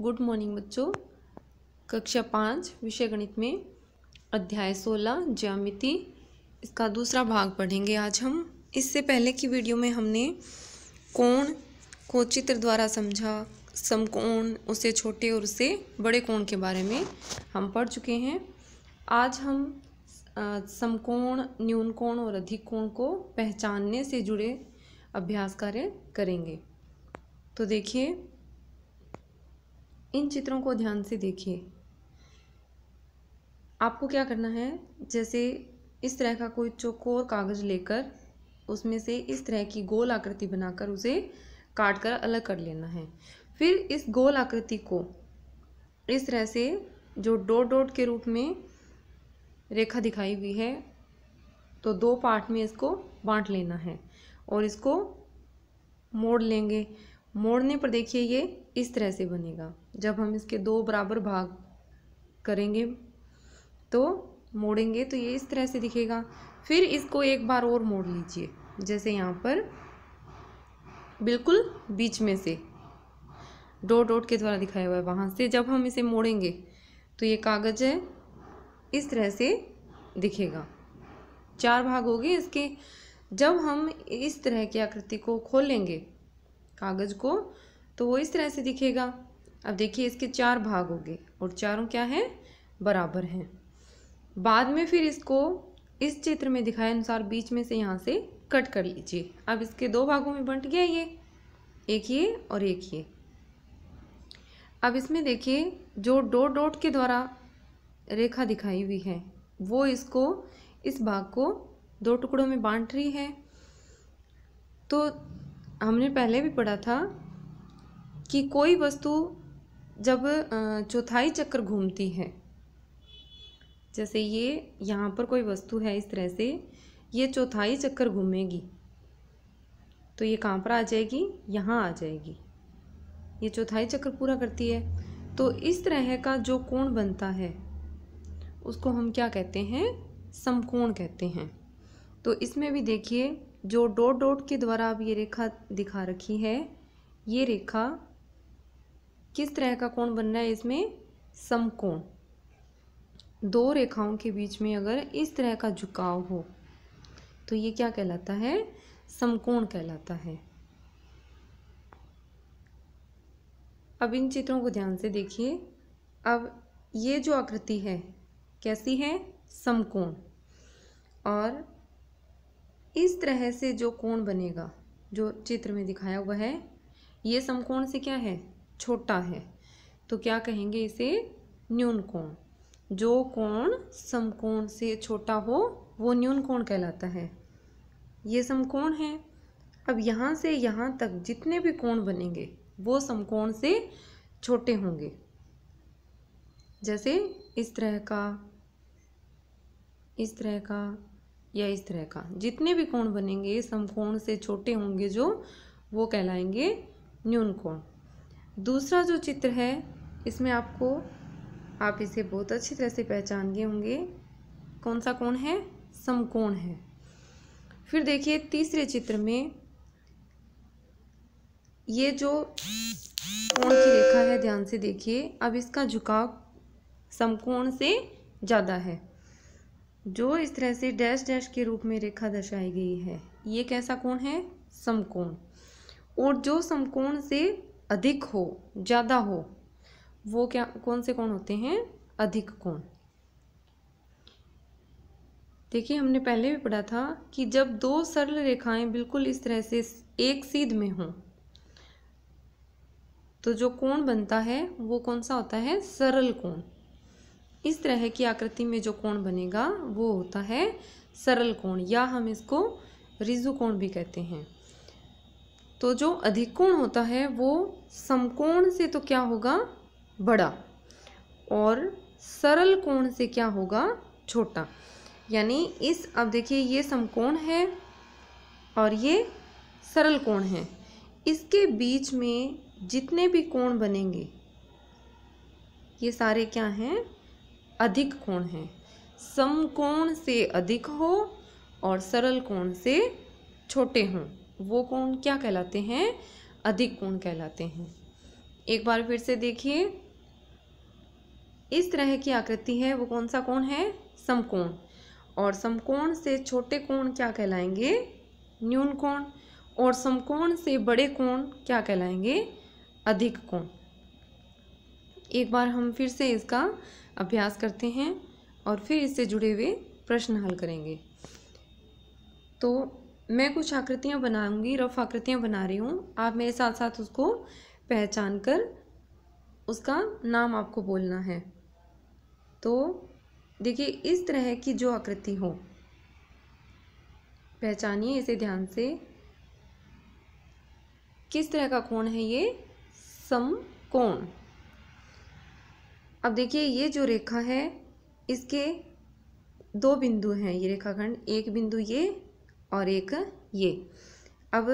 good morning बच्चों कक्षा पाँच विषय गणित में अध्याय सोलह ज्यामिति इसका दूसरा भाग पढ़ेंगे आज हम इससे पहले की वीडियो में हमने कोण को चित्र द्वारा समझा समकोण उसे छोटे और उसे बड़े कोण के बारे में हम पढ़ चुके हैं आज हम समकोण न्यून कोण और अधिक कोण को पहचानने से जुड़े अभ्यास कार्य करेंगे तो देखिए इन चित्रों को ध्यान से देखिए आपको क्या करना है जैसे इस तरह का कोई चौकोर कागज़ लेकर उसमें से इस तरह की गोल आकृति बनाकर उसे काट कर अलग कर लेना है फिर इस गोल आकृति को इस तरह से जो डॉट डॉट के रूप में रेखा दिखाई हुई है तो दो पार्ट में इसको बांट लेना है और इसको मोड़ लेंगे मोड़ने पर देखिए ये इस तरह से बनेगा जब हम इसके दो बराबर भाग करेंगे तो मोड़ेंगे तो ये इस तरह से दिखेगा फिर इसको एक बार और मोड़ लीजिए जैसे यहाँ पर बिल्कुल बीच में से डॉट डॉट के द्वारा दिखाया हुआ है वहाँ से जब हम इसे मोड़ेंगे तो ये कागज़ है इस तरह से दिखेगा चार भाग हो गए इसके जब हम इस तरह की आकृति को खोलेंगे कागज़ को तो वो इस तरह से दिखेगा अब देखिए इसके चार भाग हो गए और चारों क्या हैं बराबर हैं बाद में फिर इसको इस चित्र में दिखाए अनुसार बीच में से यहाँ से कट कर लीजिए अब इसके दो भागों में बंट गया ये एक ये और एक ये अब इसमें देखिए जो डॉट डॉट के द्वारा रेखा दिखाई हुई है वो इसको इस भाग को दो टुकड़ों में बांट रही है तो हमने पहले भी पढ़ा था कि कोई वस्तु जब चौथाई चक्कर घूमती है जैसे ये यहाँ पर कोई वस्तु है इस तरह से ये चौथाई चक्कर घूमेगी तो ये कहाँ पर आ जाएगी यहाँ आ जाएगी ये चौथाई चक्कर पूरा करती है तो इस तरह का जो कोण बनता है उसको हम क्या कहते हैं समकोण कहते हैं तो इसमें भी देखिए जो डॉट डॉट के द्वारा आप ये रेखा दिखा रखी है ये रेखा किस तरह का कोण बनना है इसमें समकोण दो रेखाओं के बीच में अगर इस तरह का झुकाव हो तो ये क्या कहलाता है समकोण कहलाता है अब इन चित्रों को ध्यान से देखिए अब ये जो आकृति है कैसी है समकोण और इस तरह से जो कोण बनेगा जो चित्र में दिखाया हुआ है ये समकोण से क्या है छोटा है तो क्या कहेंगे इसे न्यून कोण जो कोण समकोण से छोटा हो वो न्यून कोण कहलाता है ये समकोण है अब यहाँ से यहाँ तक जितने भी कोण बनेंगे वो समकोण से छोटे होंगे जैसे इस तरह का इस तरह का या इस तरह का जितने भी कोण बनेंगे समकोण से छोटे होंगे जो वो कहलाएंगे न्यून कोण दूसरा जो चित्र है इसमें आपको आप इसे बहुत अच्छी तरह से पहचान गए होंगे कौन सा कोण है समकोण है फिर देखिए तीसरे चित्र में ये जो कोण की रेखा है ध्यान से देखिए अब इसका झुकाव समकोण से ज़्यादा है जो इस तरह से डैश डैश के रूप में रेखा दर्शाई गई है ये कैसा कोण है समकोण और जो समकोण से अधिक हो ज़्यादा हो वो क्या कौन से कोण होते हैं अधिक कोण देखिए हमने पहले भी पढ़ा था कि जब दो सरल रेखाएं बिल्कुल इस तरह से एक सीध में हों तो जो कोण बनता है वो कौन सा होता है सरल कोण इस तरह की आकृति में जो कोण बनेगा वो होता है सरल कोण या हम इसको रिजु कोण भी कहते हैं तो जो अधिक कोण होता है वो समकोण से तो क्या होगा बड़ा और सरल कोण से क्या होगा छोटा यानी इस अब देखिए ये समकोण है और ये सरल कोण है इसके बीच में जितने भी कोण बनेंगे ये सारे क्या हैं अधिक कोण है समकोण से अधिक हो और सरल कोण से छोटे हों वो कोण क्या कहलाते हैं अधिक कोण कहलाते हैं एक बार फिर से देखिए इस तरह की आकृति है वो कौन सा कोण है समकोण और समकोण से छोटे कोण क्या कहलाएंगे न्यून कोण और समकोण से बड़े कोण क्या कहलाएंगे अधिक कोण एक बार हम फिर से इसका अभ्यास करते हैं और फिर इससे जुड़े हुए प्रश्न हल करेंगे तो मैं कुछ आकृतियाँ बनाऊंगी रफ आकृतियाँ बना रही हूँ आप मेरे साथ साथ उसको पहचान कर उसका नाम आपको बोलना है तो देखिए इस तरह की जो आकृति हो पहचानिए इसे ध्यान से किस तरह का कोण है ये समकोण अब देखिए ये जो रेखा है इसके दो बिंदु हैं ये रेखाखंड एक बिंदु ये और एक ये अब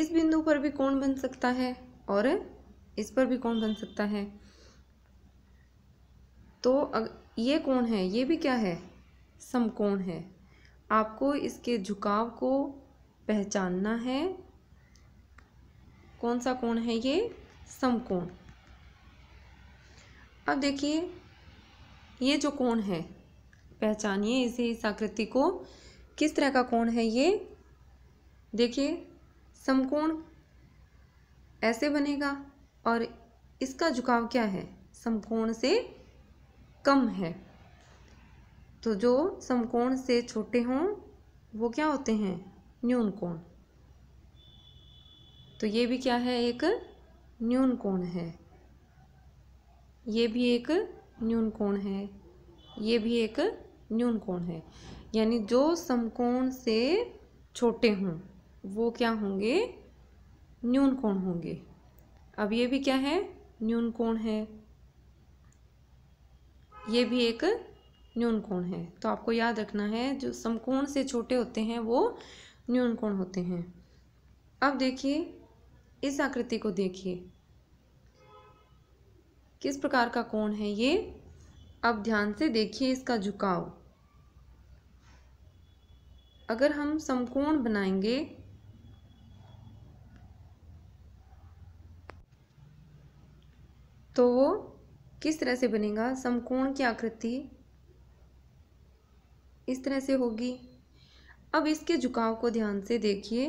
इस बिंदु पर भी कोण बन सकता है और इस पर भी कोण बन सकता है तो ये कोण है ये भी क्या है समकोण है आपको इसके झुकाव को पहचानना है कौन सा कोण है ये समकोण अब देखिए ये जो कोण है पहचानिए इसे इस आकृति को किस तरह का कोण है ये देखिए समकोण ऐसे बनेगा और इसका झुकाव क्या है समकोण से कम है तो जो समकोण से छोटे हों वो क्या होते हैं न्यून कोण तो ये भी क्या है एक न्यून कोण है ये भी एक न्यून कोण है ये भी एक न्यून कोण है यानी जो समकोण से छोटे हों वो क्या होंगे न्यून कोण होंगे अब ये भी क्या है न्यून कोण है ये भी एक न्यून कोण है तो आपको याद रखना है जो समकोण से छोटे होते हैं वो न्यून कोण होते हैं अब देखिए इस आकृति को देखिए किस प्रकार का कोण है ये अब ध्यान से देखिए इसका झुकाव अगर हम समकोण बनाएंगे तो वो किस तरह से बनेगा समकोण की आकृति इस तरह से होगी अब इसके झुकाव को ध्यान से देखिए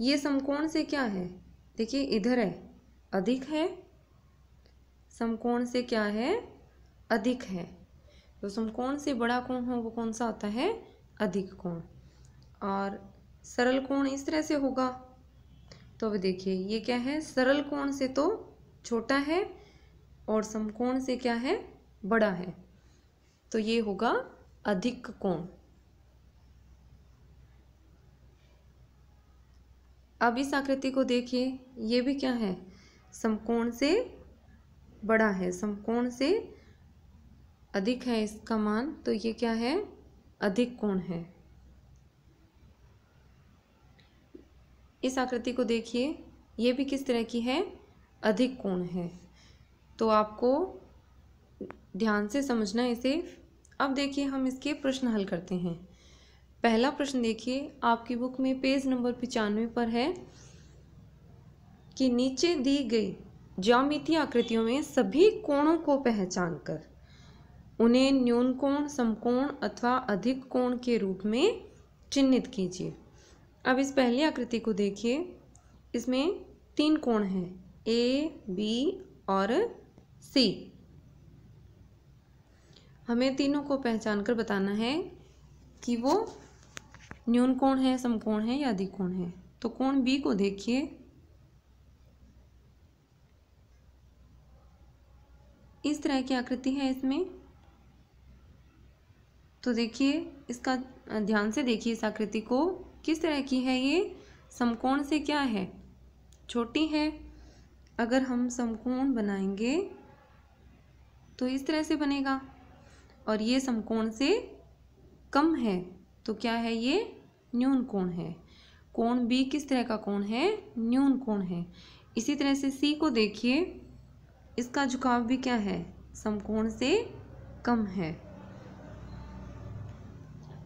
ये समकोण से क्या है देखिए इधर है अधिक है समकोण से क्या है अधिक है तो समकोण से बड़ा कोण हो वो कौन सा आता है अधिक कोण और सरल कोण इस तरह से होगा तो अब देखिए ये क्या है सरल कोण से तो छोटा है और समकोण से क्या है बड़ा है तो ये होगा अधिक कोण अब इस आकृति को देखिए ये भी क्या है समकोण से बड़ा है समकोण से अधिक है इसका मान तो ये क्या है अधिक कोण है इस आकृति को देखिए ये भी किस तरह की है अधिक कोण है तो आपको ध्यान से समझना है इसे अब देखिए हम इसके प्रश्न हल करते हैं पहला प्रश्न देखिए आपकी बुक में पेज नंबर पचानवे पर है कि नीचे दी गई ज्यामितीय आकृतियों में सभी कोणों को पहचान कर उन्हें न्यून कोण समकोण अथवा अधिक कोण के रूप में चिन्हित कीजिए अब इस पहली आकृति को देखिए इसमें तीन कोण हैं ए बी और सी हमें तीनों को पहचान कर बताना है कि वो न्यून कोण है समकोण है या अधिक कोण है तो कोण बी को देखिए इस तरह की आकृति है इसमें तो देखिए इसका ध्यान से देखिए इस आकृति को किस तरह की है ये समकोण से क्या है छोटी है अगर हम समकोण बनाएंगे तो इस तरह से बनेगा और ये समकोण से कम है तो क्या है ये न्यून कोण है कोण बी किस तरह का कोण है न्यून कोण है इसी तरह से सी को देखिए इसका झुकाव भी क्या है समकोण से कम है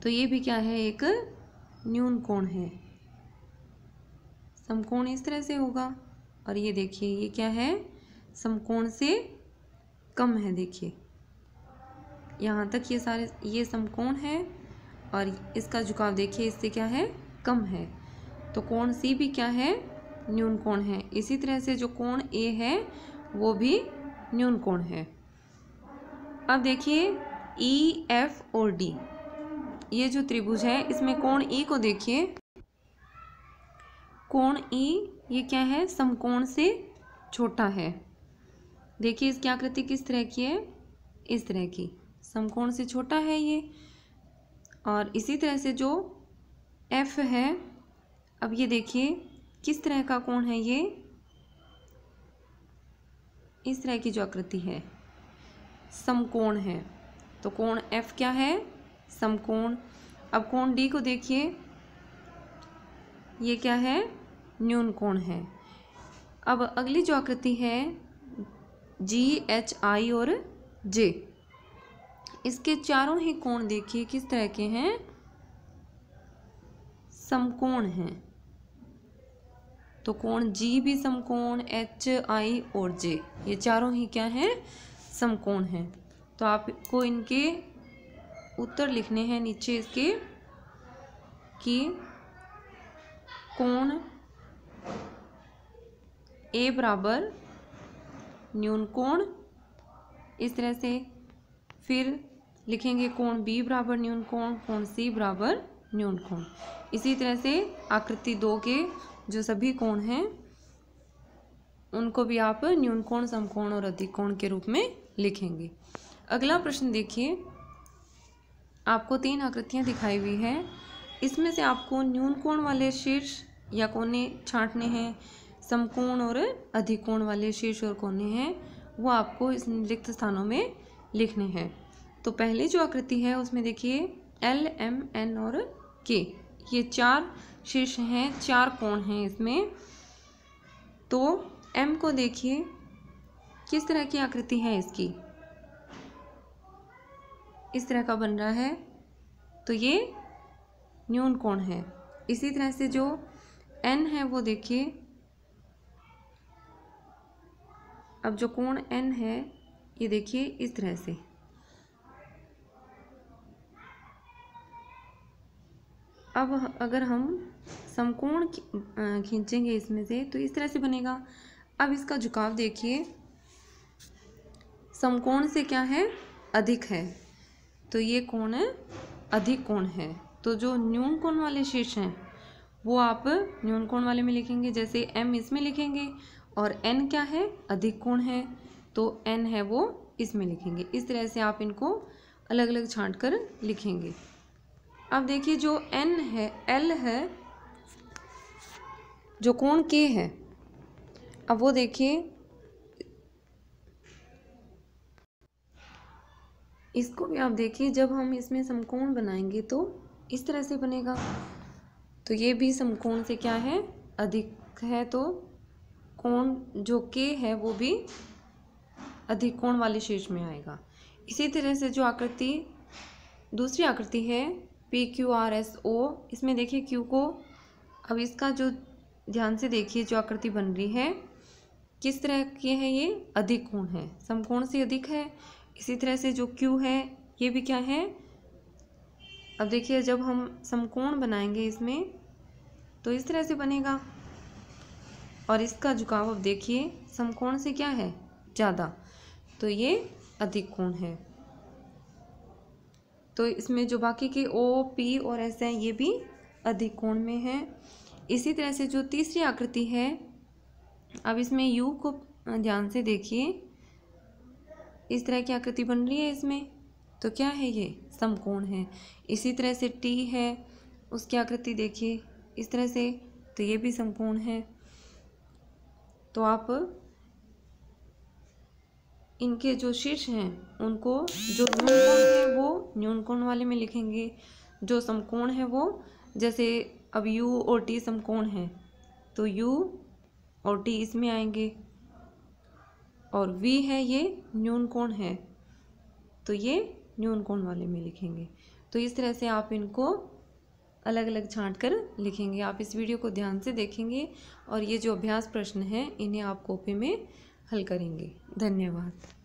तो ये भी क्या है एक न्यून कोण है समकोण इस तरह से होगा और ये देखिए ये क्या है समकोण से कम है देखिए यहाँ तक ये सारे ये समकोण है और इसका झुकाव देखिए इससे क्या है कम है तो कोण सी भी क्या है न्यून कोण है इसी तरह से जो कोण ए है वो भी न्यून कोण है अब देखिए ई e, एफ और डी ये जो त्रिभुज है इसमें कोण ई e को देखिए कोण ई e, ये क्या है समकोण से छोटा है देखिए इसकी आकृति किस तरह की है इस तरह की समकोण से छोटा है ये और इसी तरह से जो एफ है अब ये देखिए किस तरह का कोण है ये इस तरह की जो आकृति है समकोण है तो कोण एफ क्या है समकोण अब कोण डी को देखिए ये क्या है न्यून कोण है अब अगली जो आकृति है जी एच आई और जे इसके चारों ही कोण देखिए किस तरह के हैं समकोण हैं तो कोण जी भी समकोण एच आई और जे ये चारों ही क्या हैं समकोण हैं तो आपको इनके उत्तर लिखने हैं नीचे इसके कि कोण ए बराबर न्यून कोण इस तरह से फिर लिखेंगे कोण बी बराबर न्यून कोण कोण सी बराबर न्यून कोण इसी तरह से आकृति दो के जो सभी कोण हैं उनको भी आप न्यून कोण समकोण और अधिकोण के रूप में लिखेंगे अगला प्रश्न देखिए आपको तीन आकृतियां दिखाई हुई है इसमें से आपको न्यून कोण वाले शीर्ष या कोने छांटने हैं समकोण और अधिकोण वाले शीर्ष और कोने हैं वो आपको इस रिक्त स्थानों में लिखने हैं तो पहली जो आकृति है उसमें देखिए एल एम एन और के ये चार शीर्ष हैं चार कोण हैं इसमें तो एम को देखिए किस तरह की आकृति है इसकी इस तरह का बन रहा है तो ये न्यून कोण है इसी तरह से जो एन है वो देखिए अब जो कोण एन है ये देखिए इस तरह से अब अगर हम समकोण खींचेंगे इसमें से तो इस तरह से बनेगा अब इसका झुकाव देखिए समकोण से क्या है अधिक है तो ये कोण है अधिक कोण है तो जो न्यून कोण वाले शीर्ष हैं वो आप न्यून कोण वाले में लिखेंगे जैसे एम इसमें लिखेंगे और एन क्या है अधिक कोण है तो एन है वो इसमें लिखेंगे इस तरह से आप इनको अलग अलग छाँट कर लिखेंगे अब देखिए जो एन है एल है जो कोण के है अब वो देखिए इसको भी आप देखिए जब हम इसमें समकोण बनाएंगे तो इस तरह से बनेगा तो ये भी समकोण से क्या है अधिक है तो कोण जो के है वो भी अधिक कोण वाले शीर्ष में आएगा इसी तरह से जो आकृति दूसरी आकृति है P Q R S O इसमें देखिए क्यू को अब इसका जो ध्यान से देखिए जो आकृति बन रही है किस तरह के है ये अधिक कोण है समकोण से अधिक है इसी तरह से जो क्यू है ये भी क्या है अब देखिए जब हम समकोण बनाएंगे इसमें तो इस तरह से बनेगा और इसका झुकाव अब देखिए समकोण से क्या है ज़्यादा तो ये अधिक कोण है तो इसमें जो बाकी के ओ पी और एस हैं ये भी अधिक कोण में है इसी तरह से जो तीसरी आकृति है अब इसमें यू को ध्यान से देखिए इस तरह की आकृति बन रही है इसमें तो क्या है ये समकोण है इसी तरह से टी है उसकी आकृति देखिए इस तरह से तो ये भी समकोण है तो आप इनके जो शीर्ष हैं उनको जो न्यून कोण वाले में लिखेंगे जो समकोण है वो जैसे अब u और t समकोण है तो u और t इसमें आएंगे और v है ये न्यून कोण है तो ये न्यून कोण वाले में लिखेंगे तो इस तरह से आप इनको अलग अलग छाँट कर लिखेंगे आप इस वीडियो को ध्यान से देखेंगे और ये जो अभ्यास प्रश्न हैं इन्हें आप कॉपी में हल करेंगे धन्यवाद